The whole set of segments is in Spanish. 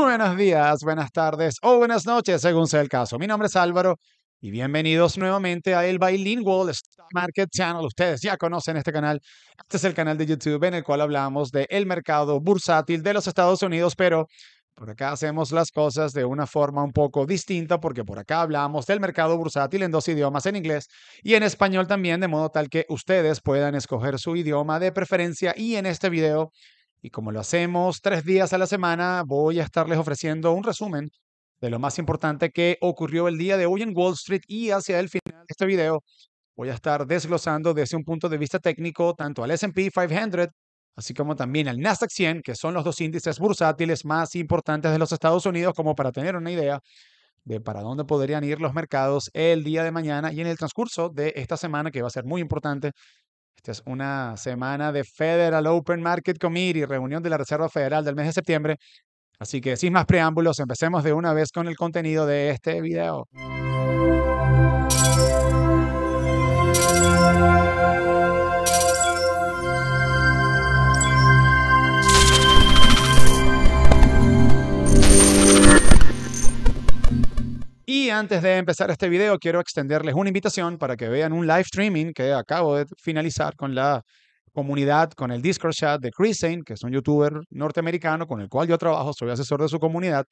Buenos días, buenas tardes o buenas noches, según sea el caso. Mi nombre es Álvaro y bienvenidos nuevamente a el Bilingual Stock Market Channel. Ustedes ya conocen este canal. Este es el canal de YouTube en el cual hablamos del mercado bursátil de los Estados Unidos, pero por acá hacemos las cosas de una forma un poco distinta porque por acá hablamos del mercado bursátil en dos idiomas, en inglés y en español también, de modo tal que ustedes puedan escoger su idioma de preferencia y en este video y como lo hacemos tres días a la semana, voy a estarles ofreciendo un resumen de lo más importante que ocurrió el día de hoy en Wall Street y hacia el final de este video voy a estar desglosando desde un punto de vista técnico tanto al S&P 500 así como también al Nasdaq 100, que son los dos índices bursátiles más importantes de los Estados Unidos, como para tener una idea de para dónde podrían ir los mercados el día de mañana y en el transcurso de esta semana, que va a ser muy importante esta es una semana de Federal Open Market Committee, reunión de la Reserva Federal del mes de septiembre. Así que sin más preámbulos, empecemos de una vez con el contenido de este video. antes de empezar este video, quiero extenderles una invitación para que vean un live streaming que acabo de finalizar con la comunidad, con el Discord chat de Chrisane, que es un youtuber norteamericano con el cual yo trabajo, soy asesor de su comunidad.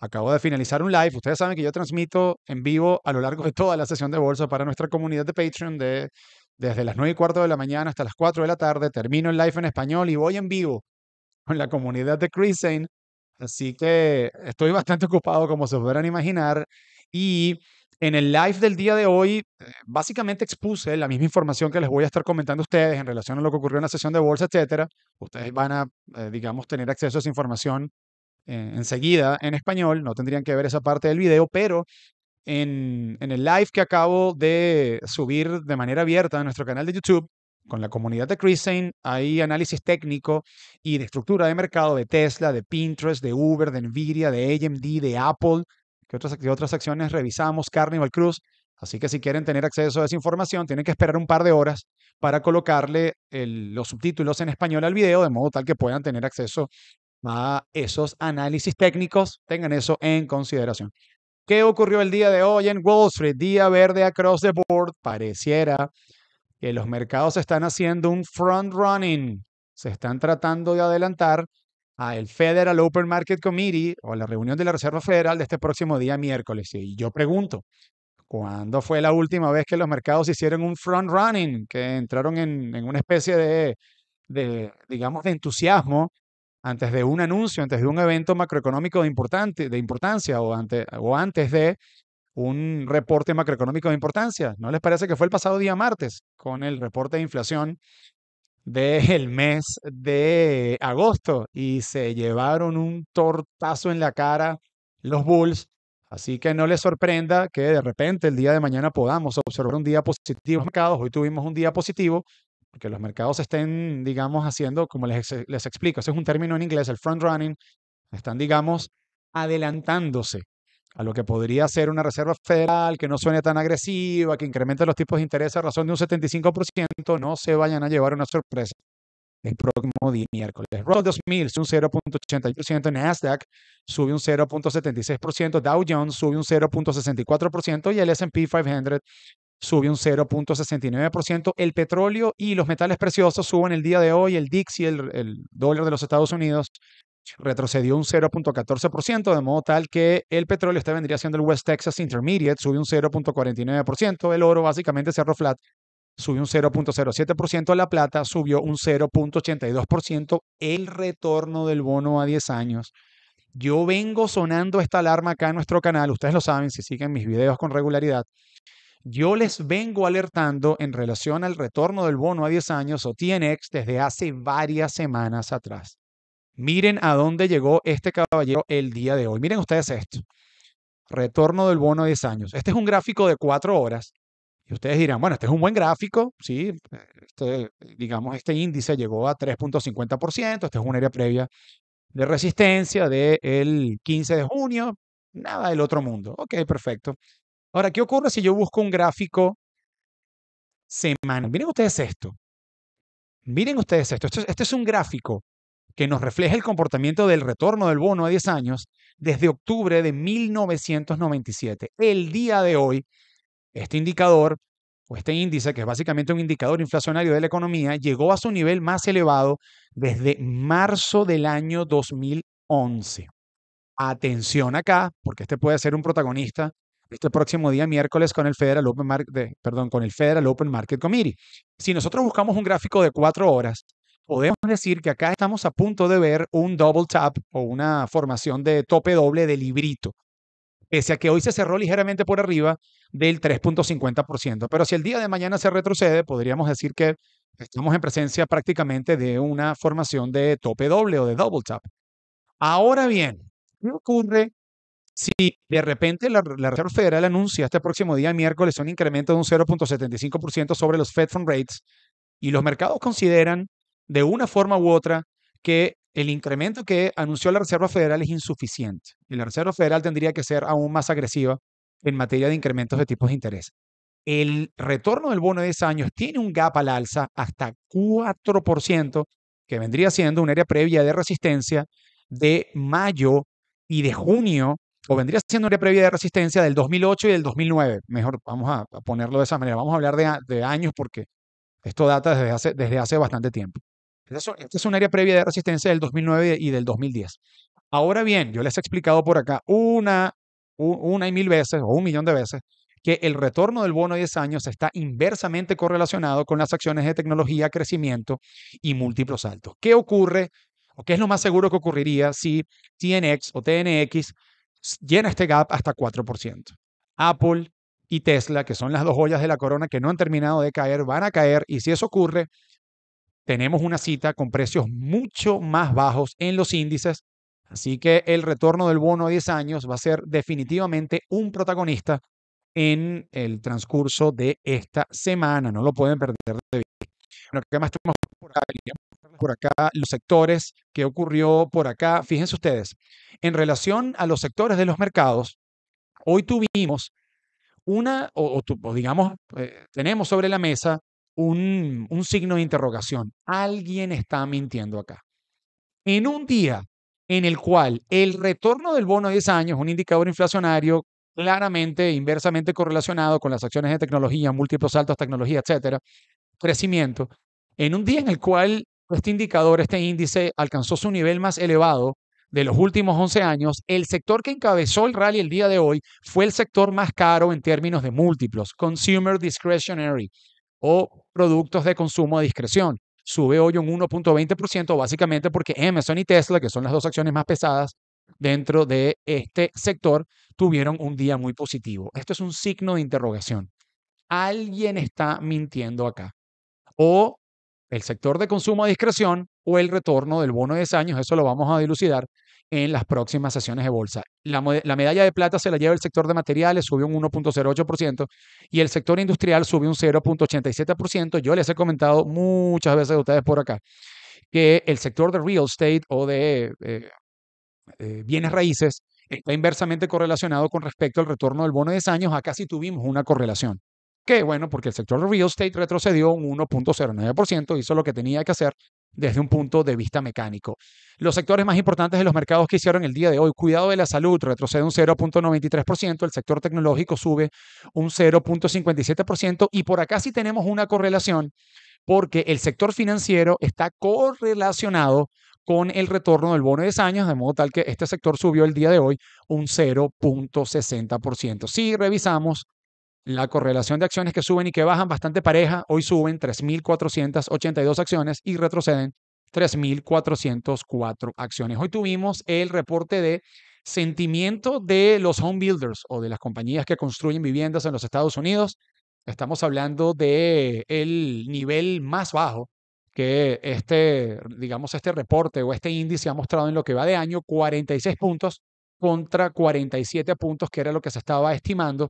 Acabo de finalizar un live. Ustedes saben que yo transmito en vivo a lo largo de toda la sesión de bolsa para nuestra comunidad de Patreon de, desde las 9 y cuarto de la mañana hasta las 4 de la tarde. Termino el live en español y voy en vivo con la comunidad de Chrisane Así que estoy bastante ocupado, como se podrán imaginar. Y en el live del día de hoy, eh, básicamente expuse la misma información que les voy a estar comentando a ustedes en relación a lo que ocurrió en la sesión de bolsa, etcétera. Ustedes van a, eh, digamos, tener acceso a esa información eh, enseguida en español. No tendrían que ver esa parte del video, pero en, el live que acabo de subir de manera abierta a nuestro canal de YouTube, con la comunidad de Christine, hay análisis técnico y de estructura de mercado de Tesla, de Pinterest, de Uber, de Nvidia, de AMD, de Apple, qué otras, acciones revisamos Carnival Cruz. Así que si quieren tener acceso a esa información, tienen que esperar un par de horas para colocarle los subtítulos en español al video, de modo tal que puedan tener acceso a esos análisis técnicos. Tengan eso en consideración. ¿Qué ocurrió el día de hoy en Wall Street? Día verde across the board. Pareciera que los mercados están haciendo un front running. Se están tratando de adelantar a el Federal Open Market Committee o a la reunión de la Reserva Federal de este próximo día miércoles. Y yo pregunto, ¿cuándo fue la última vez que los mercados hicieron un front running, que entraron en, una especie de, digamos, de entusiasmo antes de un anuncio, antes de un evento macroeconómico de, importante, de importancia o, o antes de un reporte macroeconómico de importancia. ¿No les parece que fue el pasado día martes con el reporte de inflación del mes de agosto y se llevaron un tortazo en la cara los Bulls. Así que no les sorprenda que de repente el día de mañana podamos observar un día positivo en los mercados. Hoy tuvimos un día positivo porque los mercados estén, digamos, haciendo, como les, les explico, ese es un término en inglés, el front running, están, digamos, adelantándose a lo que podría ser una reserva federal que no suene tan agresiva, que incrementa los tipos de interés a razón de un 75%, no se vayan a llevar una sorpresa el próximo día, miércoles. Russell 2000 sube un 0.81%, Nasdaq sube un 0.76%, Dow Jones sube un 0.64% y el S&P 500 sube un 0.69%. El petróleo y los metales preciosos suben el día de hoy, el Dixie, el dólar de los Estados Unidos, retrocedió un 0.14%, de modo tal que el petróleo, este vendría siendo el West Texas Intermediate, subió un 0.49%, el oro básicamente cerró flat, subió un 0.07%, la plata subió un 0.82%, el retorno del bono a 10 años. Yo vengo sonando esta alarma acá en nuestro canal, ustedes lo saben si siguen mis videos con regularidad. Yo les vengo alertando en relación al retorno del bono a 10 años o TNX desde hace varias semanas atrás. Miren a dónde llegó este caballero el día de hoy. Miren ustedes esto. Retorno del bono de 10 años. Este es un gráfico de 4 horas. Y ustedes dirán, bueno, este es un buen gráfico, ¿sí? Este, digamos, este índice llegó a 3.50%, este es un área previa de resistencia del 15 de junio, nada del otro mundo. Ok, perfecto. Ahora, ¿qué ocurre si yo busco un gráfico semanal? Miren ustedes esto. Miren ustedes esto. este es un gráfico que nos refleja el comportamiento del retorno del bono a 10 años desde octubre de 1997. El día de hoy, este indicador o este índice, que es básicamente un indicador inflacionario de la economía, llegó a su nivel más elevado desde marzo del año 2011. Atención acá, porque este puede ser un protagonista este próximo día miércoles con el Federal Open Market, perdón, con el Federal Open Market Committee. Si nosotros buscamos un gráfico de cuatro horas, podemos decir que acá estamos a punto de ver un double tap o una formación de tope doble de librito, pese a que hoy se cerró ligeramente por arriba del 3.50%. Pero si el día de mañana se retrocede, podríamos decir que estamos en presencia prácticamente de una formación de tope doble o de double tap. Ahora bien, ¿qué ocurre si de repente la, Reserva Federal anuncia este próximo día, miércoles, un incremento de un 0.75% sobre los Fed Fund Rates y los mercados consideran de una forma u otra que el incremento que anunció la Reserva Federal es insuficiente y la Reserva Federal tendría que ser aún más agresiva en materia de incrementos de tipos de interés. El retorno del bono de 10 años tiene un gap al alza hasta 4%, que vendría siendo un área previa de resistencia de mayo y de junio, o vendría siendo un área previa de resistencia del 2008 y del 2009. Mejor vamos a ponerlo de esa manera. Vamos a hablar de, años porque esto data desde hace bastante tiempo. Esta es un área previa de resistencia del 2009 y del 2010. Ahora bien, yo les he explicado por acá una, una y mil veces o un millón de veces que el retorno del bono de 10 años está inversamente correlacionado con las acciones de tecnología, crecimiento y múltiplos altos. ¿Qué ocurre o qué es lo más seguro que ocurriría si TNX o TNX llena este gap hasta 4%? Apple y Tesla, que son las dos joyas de la corona que no han terminado de caer, van a caer y si eso ocurre, tenemos una cita con precios mucho más bajos en los índices, así que el retorno del bono a 10 años va a ser definitivamente un protagonista en el transcurso de esta semana, no lo pueden perder de vista. Bueno, ¿qué más tenemos por acá? los sectores, qué ocurrió por acá. Fíjense ustedes, en relación a los sectores de los mercados, hoy tuvimos una, o, digamos, eh, tenemos sobre la mesa un, signo de interrogación. Alguien está mintiendo acá. En un día en el cual el retorno del bono a 10 años, un indicador inflacionario claramente inversamente correlacionado con las acciones de tecnología, múltiples altos, tecnología, etcétera, crecimiento, en un día en el cual este indicador, este índice, alcanzó su nivel más elevado de los últimos 11 años, el sector que encabezó el rally el día de hoy fue el sector más caro en términos de múltiplos, Consumer Discretionary, o productos de consumo a discreción. Sube hoy un 1.20%, básicamente porque Amazon y Tesla, que son las dos acciones más pesadas dentro de este sector, tuvieron un día muy positivo. Esto es un signo de interrogación. Alguien está mintiendo acá. O el sector de consumo a discreción o el retorno del bono de 10 años, eso lo vamos a dilucidar en las próximas sesiones de bolsa. La, la, medalla de plata se la lleva el sector de materiales, subió un 1.08%, y el sector industrial subió un 0.87%. Yo les he comentado muchas veces a ustedes por acá que el sector de real estate o de eh, eh, bienes raíces está inversamente correlacionado con respecto al retorno del bono de 10 años. Acá sí tuvimos una correlación. qué bueno, porque el sector de real estate retrocedió un 1.09%, hizo lo que tenía que hacer desde un punto de vista mecánico. Los sectores más importantes de los mercados que hicieron el día de hoy, cuidado de la salud, retrocede un 0.93%, el sector tecnológico sube un 0.57% y por acá sí tenemos una correlación porque el sector financiero está correlacionado con el retorno del bono de 10 años, de modo tal que este sector subió el día de hoy un 0.60%. Si revisamos la correlación de acciones que suben y que bajan bastante pareja. Hoy suben 3.482 acciones y retroceden 3.404 acciones. Hoy tuvimos el reporte de sentimiento de los home builders o de las compañías que construyen viviendas en los Estados Unidos. Estamos hablando de nivel más bajo que este, digamos, este reporte o este índice ha mostrado en lo que va de año, 46 puntos contra 47 puntos, que era lo que se estaba estimando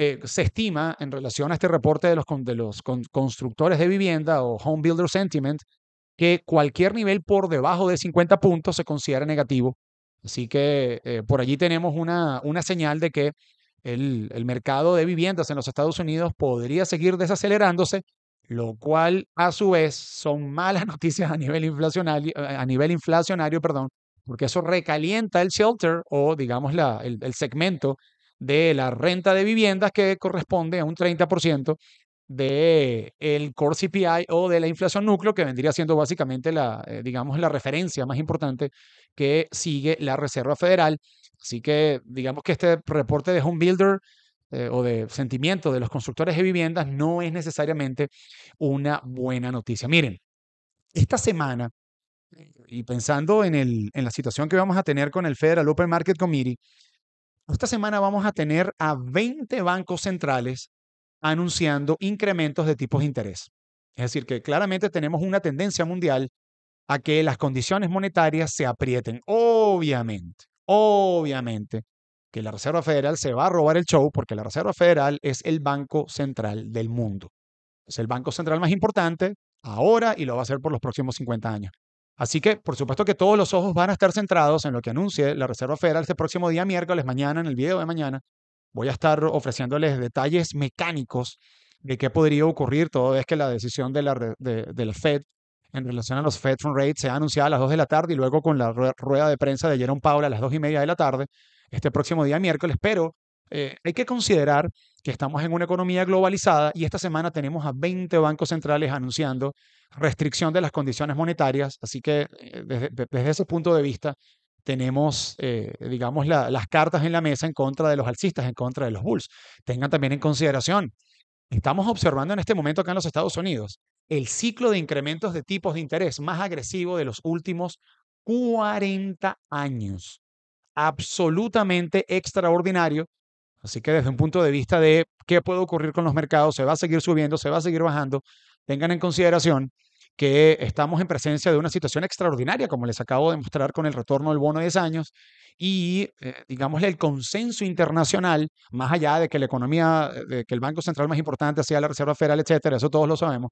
eh, se estima en relación a este reporte de los, de los constructores de vivienda o Home Builder Sentiment que cualquier nivel por debajo de 50 puntos se considera negativo. Así que eh, por allí tenemos una, una señal de que el, mercado de viviendas en los Estados Unidos podría seguir desacelerándose, lo cual a su vez son malas noticias a nivel inflacionario, a nivel inflacionario perdón, porque eso recalienta el shelter o digamos la, el segmento de la renta de viviendas que corresponde a un 30% del el core CPI o de la inflación núcleo, que vendría siendo básicamente la, eh, digamos, la referencia más importante que sigue la Reserva Federal. Así que digamos que este reporte de Home Builder eh, o de sentimiento de los constructores de viviendas no es necesariamente una buena noticia. Miren, esta semana, eh, y pensando en, el, en la situación que vamos a tener con el Federal Open Market Committee, esta semana vamos a tener a 20 bancos centrales anunciando incrementos de tipos de interés. Es decir, que claramente tenemos una tendencia mundial a que las condiciones monetarias se aprieten. Obviamente, obviamente que la Reserva Federal se va a robar el show porque la Reserva Federal es el banco central del mundo. Es el banco central más importante ahora y lo va a ser por los próximos 50 años. Así que, por supuesto que todos los ojos van a estar centrados en lo que anuncie la Reserva Federal este próximo día, miércoles, mañana, en el video de mañana. Voy a estar ofreciéndoles detalles mecánicos de qué podría ocurrir toda vez que la decisión de la, Fed en relación a los Fed Fund Rates sea anunciada a las 2 de la tarde y luego con la rueda de prensa de Jerome Powell a las 2 y media de la tarde este próximo día miércoles, pero eh, hay que considerar que estamos en una economía globalizada y esta semana tenemos a 20 bancos centrales anunciando restricción de las condiciones monetarias, así que eh, desde, ese punto de vista tenemos, eh, digamos, las cartas en la mesa en contra de los alcistas, en contra de los bulls. Tengan también en consideración, estamos observando en este momento acá en los Estados Unidos el ciclo de incrementos de tipos de interés más agresivo de los últimos 40 años absolutamente extraordinario Así que desde un punto de vista de qué puede ocurrir con los mercados, se va a seguir subiendo, se va a seguir bajando, tengan en consideración que estamos en presencia de una situación extraordinaria, como les acabo de mostrar con el retorno del bono de 10 años, y eh, digamos el consenso internacional, más allá de que la economía, eh, de que el Banco Central más importante sea la Reserva Federal, etcétera, eso todos lo sabemos,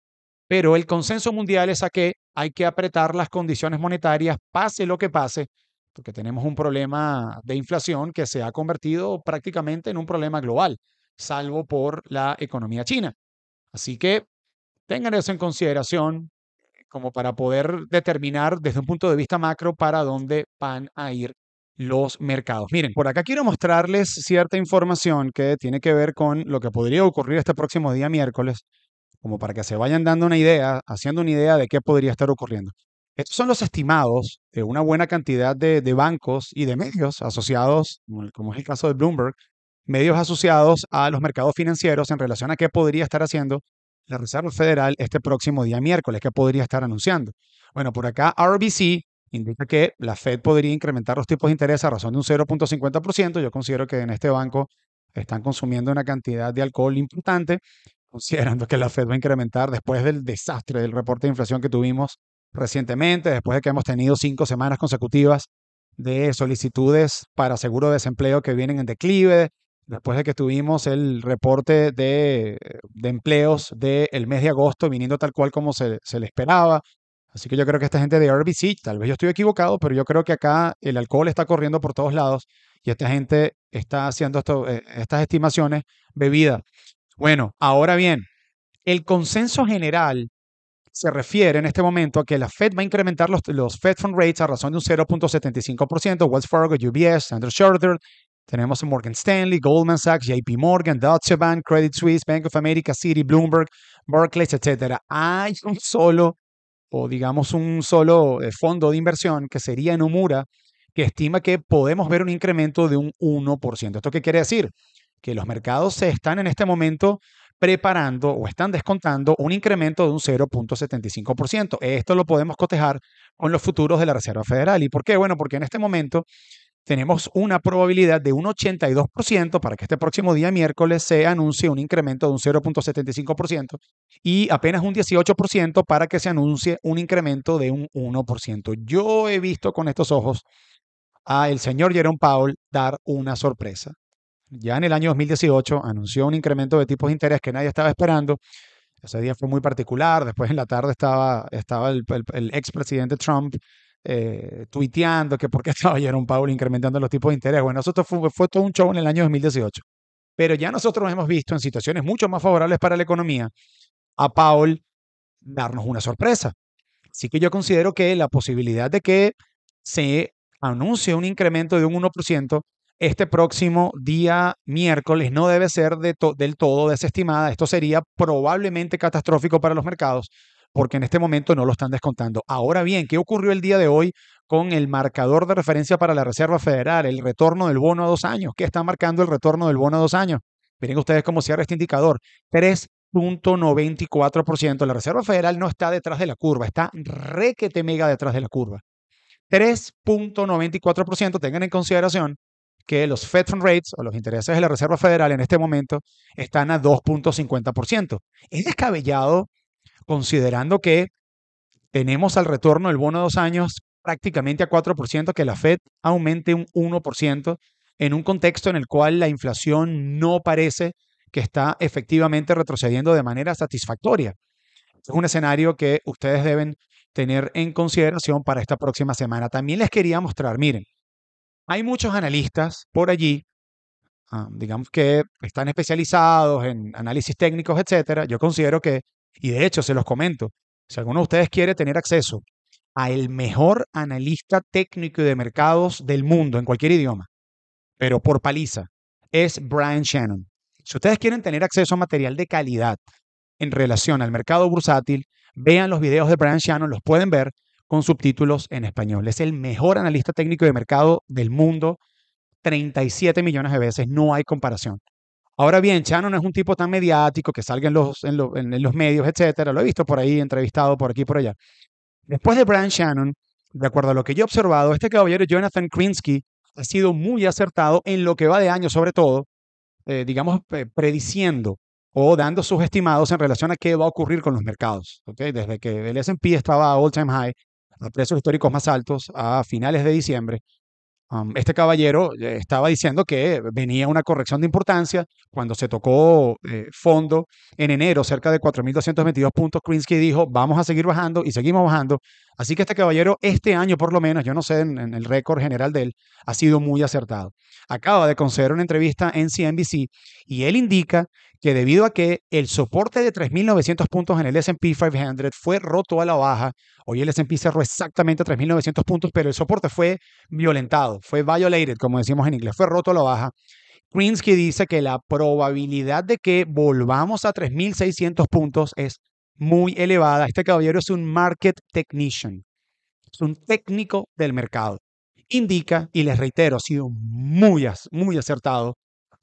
pero el consenso mundial es a que hay que apretar las condiciones monetarias, pase lo que pase, que tenemos un problema de inflación que se ha convertido prácticamente en un problema global, salvo por la economía china. Así que tengan eso en consideración eh, como para poder determinar desde un punto de vista macro para dónde van a ir los mercados. Miren, por acá quiero mostrarles cierta información que tiene que ver con lo que podría ocurrir este próximo día miércoles, como para que se vayan dando una idea, haciendo una idea de qué podría estar ocurriendo. Estos son los estimados de eh, una buena cantidad de, bancos y de medios asociados, como es el caso de Bloomberg, medios asociados a los mercados financieros en relación a qué podría estar haciendo la Reserva Federal este próximo día miércoles, qué podría estar anunciando. Bueno, por acá RBC indica que la Fed podría incrementar los tipos de interés a razón de un 0.50%. Yo considero que en este banco están consumiendo una cantidad de alcohol importante, considerando que la Fed va a incrementar después del desastre del reporte de inflación que tuvimos recientemente, después de que hemos tenido cinco semanas consecutivas de solicitudes para seguro de desempleo que vienen en declive, después de que tuvimos el reporte de, empleos del mes de agosto viniendo tal cual como se, le esperaba. Así que yo creo que esta gente de RBC, tal vez yo estoy equivocado, pero yo creo que acá el alcohol está corriendo por todos lados y esta gente está haciendo eh, estas estimaciones bebida. Bueno, ahora bien, el consenso general se refiere en este momento a que la Fed va a incrementar los, Fed Fund Rates a razón de un 0.75%, Wells Fargo, UBS, Andrew Schroeder, tenemos Morgan Stanley, Goldman Sachs, JP Morgan, Deutsche Bank, Credit Suisse, Bank of America, Citi, Bloomberg, Barclays, etc. Hay un solo, o digamos un solo eh, fondo de inversión que sería Nomura, que estima que podemos ver un incremento de un 1%. ¿Esto qué quiere decir? Que los mercados se están en este momento preparando o están descontando un incremento de un 0.75%. Esto lo podemos cotejar con los futuros de la Reserva Federal. ¿Y por qué? Bueno, porque en este momento tenemos una probabilidad de un 82% para que este próximo día miércoles se anuncie un incremento de un 0.75% y apenas un 18% para que se anuncie un incremento de un 1%. Yo he visto con estos ojos a el señor Jerome Powell dar una sorpresa ya en el año 2018 anunció un incremento de tipos de interés que nadie estaba esperando. Ese día fue muy particular. Después en la tarde estaba, estaba el, ex presidente expresidente Trump eh, tuiteando que por qué estaba un Powell incrementando los tipos de interés. Bueno, nosotros fue, fue todo un show en el año 2018. Pero ya nosotros hemos visto en situaciones mucho más favorables para la economía a Paul darnos una sorpresa. Así que yo considero que la posibilidad de que se anuncie un incremento de un 1% este próximo día miércoles no debe ser del todo desestimada. Esto sería probablemente catastrófico para los mercados porque en este momento no lo están descontando. Ahora bien, ¿qué ocurrió el día de hoy con el marcador de referencia para la Reserva Federal, el retorno del bono a dos años? ¿Qué está marcando el retorno del bono a dos años? Miren ustedes cómo cierra este indicador. 3.94%. La Reserva Federal no está detrás de la curva, está requete mega detrás de la curva. 3.94%, tengan en consideración que los Fed Fund Rates o los intereses de la Reserva Federal en este momento están a 2.50%. Es descabellado considerando que tenemos al retorno del bono de dos años prácticamente a 4%, que la Fed aumente un 1% en un contexto en el cual la inflación no parece que está efectivamente retrocediendo de manera satisfactoria. Es un escenario que ustedes deben tener en consideración para esta próxima semana. También les quería mostrar, miren, hay muchos analistas por allí, ah, digamos que están especializados en análisis técnicos, etc. Yo considero que, y de hecho se los comento, si alguno de ustedes quiere tener acceso a el mejor analista técnico de mercados del mundo en cualquier idioma, pero por paliza, es Brian Shannon. Si ustedes quieren tener acceso a material de calidad en relación al mercado bursátil, vean los videos de Brian Shannon, los pueden ver, con subtítulos en español. Es el mejor analista técnico de mercado del mundo, 37 millones de veces, no hay comparación. Ahora bien, Shannon no es un tipo tan mediático que salga en los, en, los medios, etcétera. Lo he visto por ahí, entrevistado por aquí por allá. Después de Brian Shannon, de acuerdo a lo que yo he observado, este caballero Jonathan Krinsky ha sido muy acertado en lo que va de año, sobre todo, eh, digamos, eh, prediciendo o dando sus estimados en relación a qué va a ocurrir con los mercados. ¿okay? Desde que el SP estaba a all time high, a precios históricos más altos a finales de diciembre, este caballero eh, estaba diciendo que venía una corrección de importancia cuando se tocó eh, fondo en enero, cerca de 4.222 puntos. Krinsky dijo, vamos a seguir bajando y seguimos bajando Así que este caballero, este año por lo menos, yo no sé en, el récord general de él, ha sido muy acertado. Acaba de conceder una entrevista en CNBC y él indica que debido a que el soporte de 3.900 puntos en el SP 500 fue roto a la baja, hoy el SP cerró exactamente 3.900 puntos, pero el soporte fue violentado, fue violated, como decimos en inglés, fue roto a la baja. Krinsky dice que la probabilidad de que volvamos a 3.600 puntos es muy elevada. Este caballero es un market technician, es un técnico del mercado. Indica, y les reitero, ha sido muy, muy acertado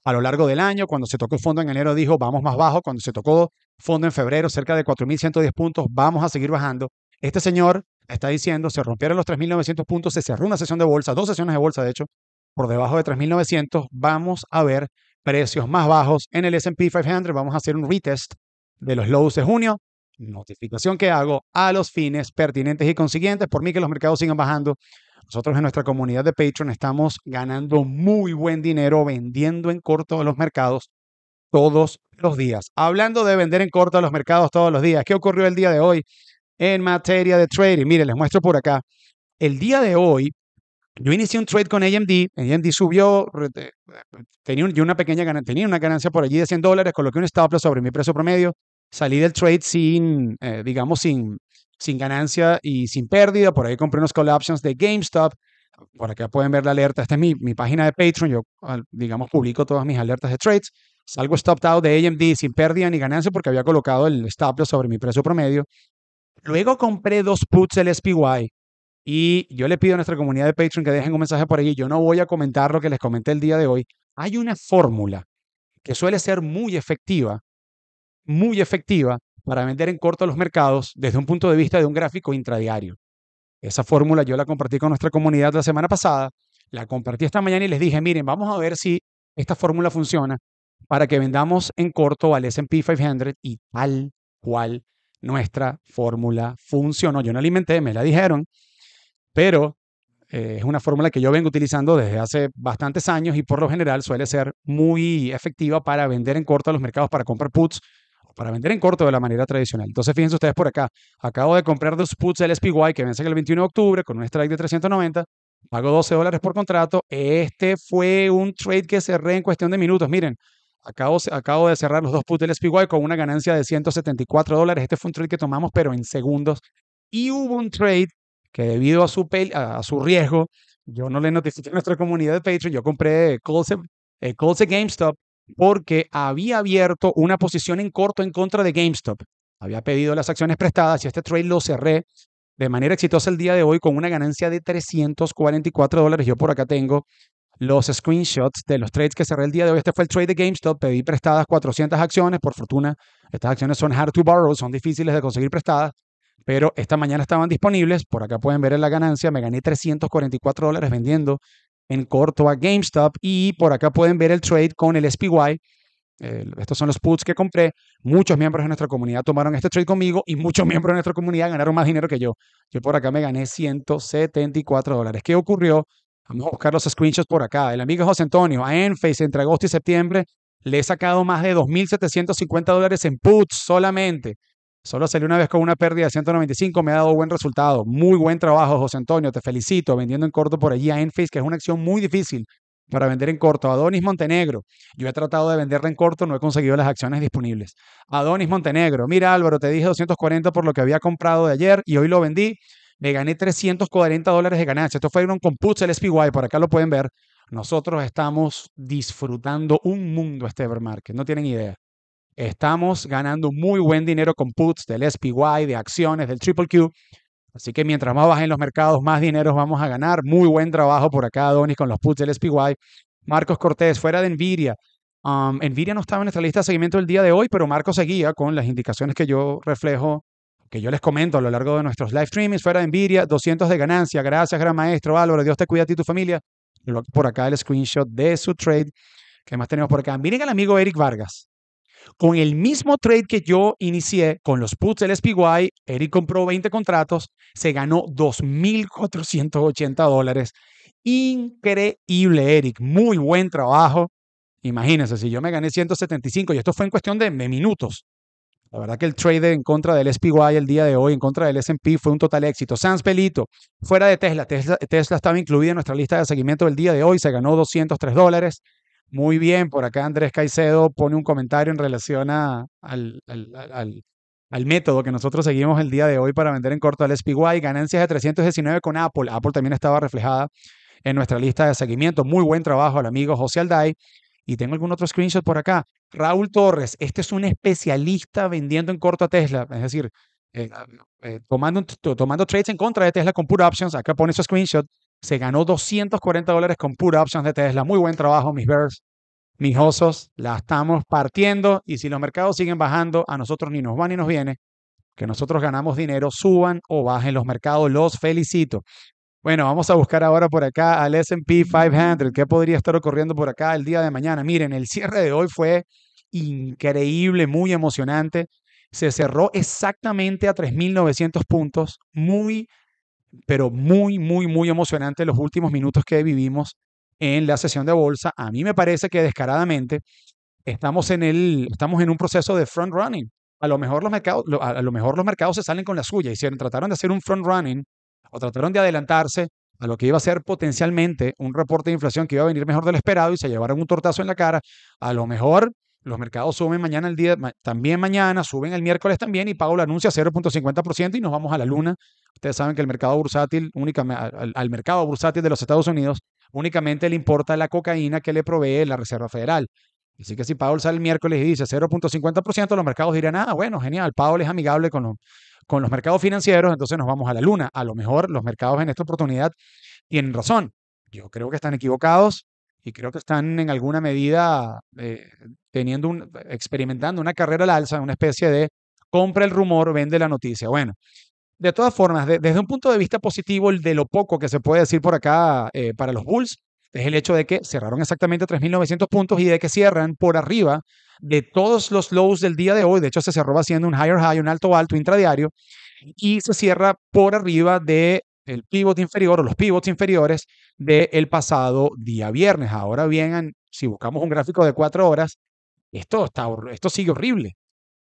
a lo largo del año. Cuando se tocó el fondo en enero dijo, vamos más bajo. Cuando se tocó fondo en febrero, cerca de 4.110 puntos, vamos a seguir bajando. Este señor está diciendo, se rompieron los 3.900 puntos, se cerró una sesión de bolsa, dos sesiones de bolsa, de hecho, por debajo de 3.900. Vamos a ver precios más bajos en el SP 500. Vamos a hacer un retest de los lows de junio notificación que hago a los fines pertinentes y consiguientes. Por mí que los mercados sigan bajando. Nosotros en nuestra comunidad de Patreon estamos ganando muy buen dinero vendiendo en corto a los mercados todos los días. Hablando de vender en corto a los mercados todos los días, ¿qué ocurrió el día de hoy en materia de trading? Miren, les muestro por acá. El día de hoy, yo inicié un trade con AMD, AMD subió, eh, tenía una pequeña ganancia, una ganancia por allí de 100 dólares, coloqué un stop loss sobre mi precio promedio, salí del trade sin, eh, digamos, sin, ganancia y sin pérdida. Por ahí compré unos call options de GameStop. Por acá pueden ver la alerta. Esta es mi, mi página de Patreon. Yo, digamos, publico todas mis alertas de trades. Salgo stopped out de AMD sin pérdida ni ganancia porque había colocado el stop loss sobre mi precio promedio. Luego compré dos puts del SPY. Y yo le pido a nuestra comunidad de Patreon que dejen un mensaje por ahí. Yo no voy a comentar lo que les comenté el día de hoy. Hay una fórmula que suele ser muy efectiva muy efectiva para vender en corto a los mercados desde un punto de vista de un gráfico intradiario. Esa fórmula yo la compartí con nuestra comunidad la semana pasada, la compartí esta mañana y les dije, miren, vamos a ver si esta fórmula funciona para que vendamos en corto al SP 500 y tal cual nuestra fórmula funcionó. Yo no alimenté, me la dijeron, pero eh, es una fórmula que yo vengo utilizando desde hace bastantes años y por lo general suele ser muy efectiva para vender en corto a los mercados, para comprar puts para vender en corto de la manera tradicional. Entonces, fíjense ustedes por acá. Acabo de comprar dos puts SPY que vencen el 21 de octubre con un strike de 390. Pago 12 dólares por contrato. Este fue un trade que cerré en cuestión de minutos. Miren, acabo, acabo de cerrar los dos puts SPY con una ganancia de 174 dólares. Este fue un trade que tomamos, pero en segundos. Y hubo un trade que debido a su, a, su riesgo, yo no le notifiqué a nuestra comunidad de Patreon. Yo compré Colse, eh, Colse GameStop porque había abierto una posición en corto en contra de GameStop. Había pedido las acciones prestadas y este trade lo cerré de manera exitosa el día de hoy con una ganancia de 344 dólares. Yo por acá tengo los screenshots de los trades que cerré el día de hoy. Este fue el trade de GameStop. Pedí prestadas 400 acciones. Por fortuna, estas acciones son hard to borrow, son difíciles de conseguir prestadas, pero esta mañana estaban disponibles. Por acá pueden ver la ganancia. Me gané 344 dólares vendiendo en corto a GameStop y por acá pueden ver el trade con el SPY. estos son los puts que compré. Muchos miembros de nuestra comunidad tomaron este trade conmigo y muchos miembros de nuestra comunidad ganaron más dinero que yo. Yo por acá me gané 174 dólares. ¿Qué ocurrió? Vamos a buscar los screenshots por acá. El amigo José Antonio, a Enface entre agosto y septiembre le he sacado más de 2.750 dólares en puts solamente. Solo salí una vez con una pérdida de 195, me ha dado buen resultado. Muy buen trabajo, José Antonio, te felicito. Vendiendo en corto por allí a Enface, que es una acción muy difícil para vender en corto. Adonis Montenegro, yo he tratado de venderla en corto, no he conseguido las acciones disponibles. Adonis Montenegro, mira Álvaro, te dije 240 por lo que había comprado de ayer y hoy lo vendí. Me gané 340 dólares de ganancia. Esto fue un compuzzle el SPY, por acá lo pueden ver. Nosotros estamos disfrutando un mundo este market, no tienen idea. Estamos ganando muy buen dinero con puts del SPY, de acciones, del Triple Q. Así que mientras más bajen los mercados, más dinero vamos a ganar. Muy buen trabajo por acá, Donis, con los puts del SPY. Marcos Cortés, fuera de Nvidia. Envidia um, no estaba en nuestra lista de seguimiento el día de hoy, pero Marcos seguía con las indicaciones que yo reflejo, que yo les comento a lo largo de nuestros live streamings. Fuera de Nvidia, 200 de ganancia. Gracias, gran maestro Álvaro. Dios te cuida a ti y tu familia. Por acá el screenshot de su trade. ¿Qué más tenemos por acá? Miren al amigo Eric Vargas. Con el mismo trade que yo inicié con los puts del SPY, Eric compró 20 contratos, se ganó 2.480 dólares. Increíble, Eric. Muy buen trabajo. Imagínense, si yo me gané 175 y esto fue en cuestión de, minutos. La verdad que el trade en contra del SPY el día de hoy, en contra del S&P, fue un total éxito. Sans Pelito, fuera de Tesla. Tesla, Tesla estaba incluida en nuestra lista de seguimiento del día de hoy, se ganó 203 dólares. Muy bien, por acá Andrés Caicedo pone un comentario en relación al, método que nosotros seguimos el día de hoy para vender en corto al SPY, ganancias de 319 con Apple. Apple también estaba reflejada en nuestra lista de seguimiento. Muy buen trabajo al amigo José Alday. Y tengo algún otro screenshot por acá. Raúl Torres, este es un especialista vendiendo en corto a Tesla, es decir, eh, eh, tomando, tomando trades en contra de Tesla con pure options. Acá pone su screenshot. Se ganó 240 dólares con pura options de Tesla. Muy buen trabajo, mis Bears. Mis osos, la estamos partiendo y si los mercados siguen bajando, a nosotros ni nos van ni nos viene. Que nosotros ganamos dinero, suban o bajen los mercados. Los felicito. Bueno, vamos a buscar ahora por acá al SP 500. ¿Qué podría estar ocurriendo por acá el día de mañana? Miren, el cierre de hoy fue increíble, muy emocionante. Se cerró exactamente a 3.900 puntos, muy pero muy, muy, muy emocionante los últimos minutos que vivimos en la sesión de bolsa. A mí me parece que descaradamente estamos en, el, estamos en un proceso de front running. A lo, mejor los mercados, a lo mejor los mercados se salen con la suya. Hicieron, trataron de hacer un front running o trataron de adelantarse a lo que iba a ser potencialmente un reporte de inflación que iba a venir mejor del esperado y se llevaron un tortazo en la cara. A lo mejor los mercados suben mañana el día, también mañana, suben el miércoles también y Pablo anuncia 0.50% y nos vamos a la luna. Ustedes saben que el mercado bursátil, únicamente, al, mercado bursátil de los Estados Unidos, únicamente le importa la cocaína que le provee la Reserva Federal. Así que si Pablo sale el miércoles y dice 0.50%, los mercados dirán, ah, bueno, genial, Pablo es amigable con, con los mercados financieros, entonces nos vamos a la luna. A lo mejor los mercados en esta oportunidad tienen razón. Yo creo que están equivocados y creo que están en alguna medida eh, teniendo un, experimentando una carrera al alza, una especie de compra el rumor, vende la noticia. Bueno, de todas formas, desde un punto de vista positivo, el de lo poco que se puede decir por acá eh, para los Bulls, es el hecho de que cerraron exactamente 3.900 puntos y de que cierran por arriba de todos los lows del día de hoy. De hecho, se cerró haciendo un higher high, un alto alto intradiario, y se cierra por arriba de el pivot inferior o los pivots inferiores del pasado día viernes. Ahora bien, si buscamos un gráfico de cuatro horas, esto, está, esto sigue horrible.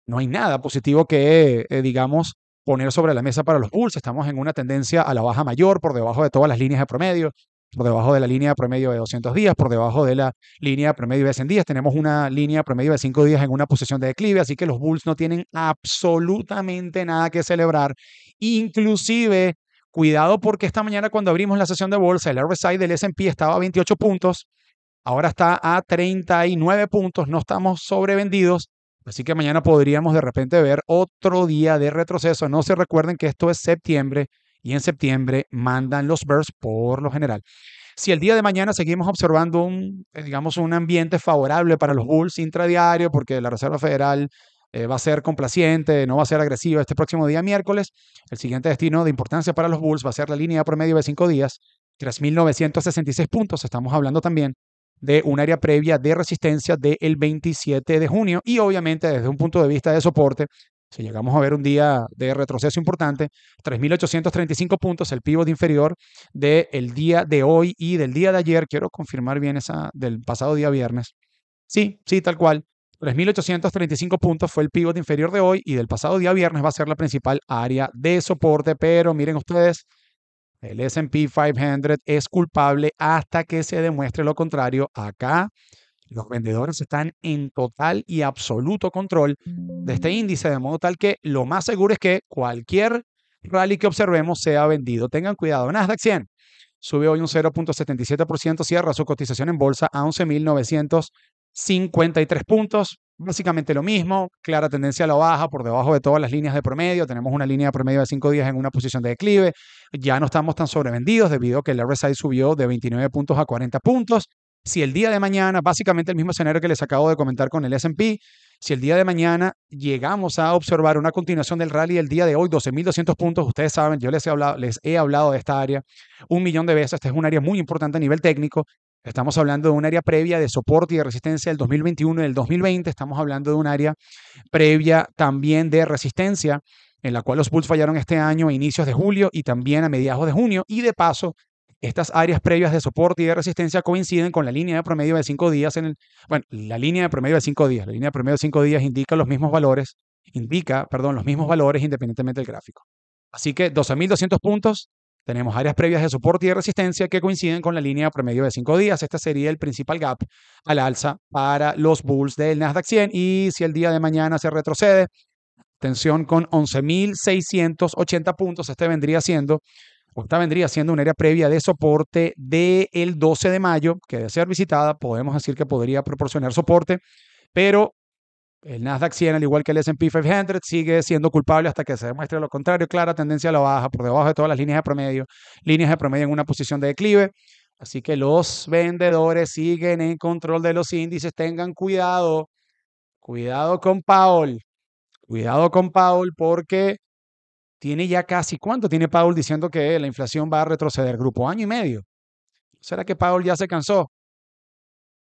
No hay nada positivo que, eh, digamos, poner sobre la mesa para los Bulls. Estamos en una tendencia a la baja mayor, por debajo de todas las líneas de promedio, por debajo de la línea de promedio de 200 días, por debajo de la línea de promedio de 100 días. Tenemos una línea promedio de 5 días en una posición de declive, así que los Bulls no tienen absolutamente nada que celebrar. Inclusive Cuidado porque esta mañana cuando abrimos la sesión de bolsa, el RSI del S&P estaba a 28 puntos, ahora está a 39 puntos, no estamos sobrevendidos, así que mañana podríamos de repente ver otro día de retroceso. No se recuerden que esto es septiembre y en septiembre mandan los bears por lo general. Si el día de mañana seguimos observando un, eh, digamos, un ambiente favorable para los bulls intradiario, porque la Reserva Federal eh, va a ser complaciente, no va a ser agresivo este próximo día miércoles. El siguiente destino de importancia para los Bulls va a ser la línea promedio de cinco días, 3.966 puntos. Estamos hablando también de un área previa de resistencia del 27 de junio y obviamente desde un punto de vista de soporte, si llegamos a ver un día de retroceso importante, 3.835 puntos, el pívot inferior del día de hoy y del día de ayer, quiero confirmar bien esa del pasado día viernes. Sí, sí, tal cual. 3.835 puntos fue el pivot inferior de hoy y del pasado día viernes va a ser la principal área de soporte, pero miren ustedes, el SP 500 es culpable hasta que se demuestre lo contrario. Acá los vendedores están en total y absoluto control de este índice, de modo tal que lo más seguro es que cualquier rally que observemos sea vendido. Tengan cuidado, Nasdaq 100 sube hoy un 0.77%, cierra su cotización en bolsa a 11.900. 53 puntos, básicamente lo mismo, clara tendencia a la baja por debajo de todas las líneas de promedio, tenemos una línea de promedio de 5 días en una posición de declive, ya no estamos tan sobrevendidos debido a que el RSI subió de 29 puntos a 40 puntos. Si el día de mañana, básicamente el mismo escenario que les acabo de comentar con el SP, si el día de mañana llegamos a observar una continuación del rally del día de hoy, 12.200 puntos, ustedes saben, yo les he, hablado, les he hablado de esta área un millón de veces, esta es un área muy importante a nivel técnico, Estamos hablando de un área previa de soporte y de resistencia del 2021 y del 2020. Estamos hablando de un área previa también de resistencia en la cual los Bulls fallaron este año a inicios de julio y también a mediados de junio. Y de paso, estas áreas previas de soporte y de resistencia coinciden con la línea de promedio de cinco días. En bueno, la línea de promedio de cinco días. La línea de promedio de cinco días indica los mismos valores, indica, perdón, los mismos valores independientemente del gráfico. Así que 12.200 puntos tenemos áreas previas de soporte y de resistencia que coinciden con la línea promedio de cinco días. Este sería el principal gap al alza para los bulls del Nasdaq 100. Y si el día de mañana se retrocede, tensión con 11.680 puntos, este vendría siendo, o esta vendría siendo un área previa de soporte del 12 de mayo, que de ser visitada podemos decir que podría proporcionar soporte, pero el Nasdaq 100, al igual que el S&P 500, sigue siendo culpable hasta que se demuestre lo contrario. Clara tendencia a la baja por debajo de todas las líneas de promedio. Líneas de promedio en una posición de declive. Así que los vendedores siguen en control de los índices. Tengan cuidado. Cuidado con Paul. Cuidado con Paul porque tiene ya casi cuánto tiene Paul diciendo que la inflación va a retroceder, grupo, año y medio. ¿Será que Paul ya se cansó?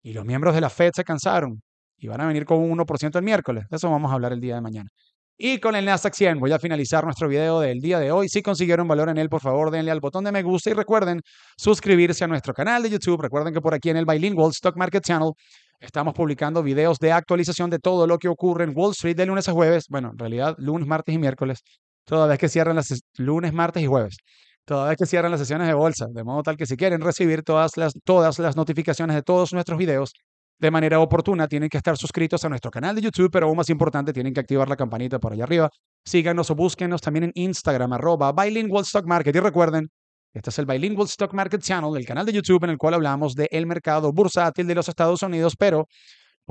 Y los miembros de la Fed se cansaron y van a venir con un 1% el miércoles. De eso vamos a hablar el día de mañana. Y con el Nasdaq 100 voy a finalizar nuestro video del día de hoy. Si consiguieron valor en él, por favor denle al botón de me gusta y recuerden suscribirse a nuestro canal de YouTube. Recuerden que por aquí en el Bilingual Stock Market Channel estamos publicando videos de actualización de todo lo que ocurre en Wall Street de lunes a jueves. Bueno, en realidad lunes, martes y miércoles. Toda vez que cierran las lunes, martes y jueves. Toda vez que cierran las sesiones de bolsa. De modo tal que si quieren recibir todas las, todas las notificaciones de todos nuestros videos, de manera oportuna, tienen que estar suscritos a nuestro canal de YouTube, pero aún más importante, tienen que activar la campanita por allá arriba. Síganos o búsquenos también en Instagram, arroba Bilingual Stock Market. Y recuerden, este es el Bilingual Stock Market Channel, el canal de YouTube en el cual hablamos del el mercado bursátil de los Estados Unidos, pero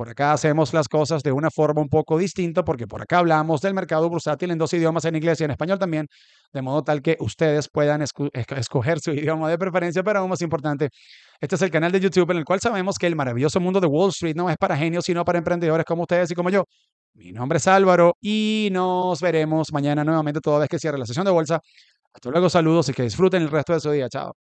por acá hacemos las cosas de una forma un poco distinta porque por acá hablamos del mercado bursátil en dos idiomas, en inglés y en español también, de modo tal que ustedes puedan escoger su idioma de preferencia, pero aún más importante, este es el canal de YouTube en el cual sabemos que el maravilloso mundo de Wall Street no es para genios, sino para emprendedores como ustedes y como yo. Mi nombre es Álvaro y nos veremos mañana nuevamente toda vez que cierre la sesión de bolsa. Hasta luego, saludos y que disfruten el resto de su día. Chao.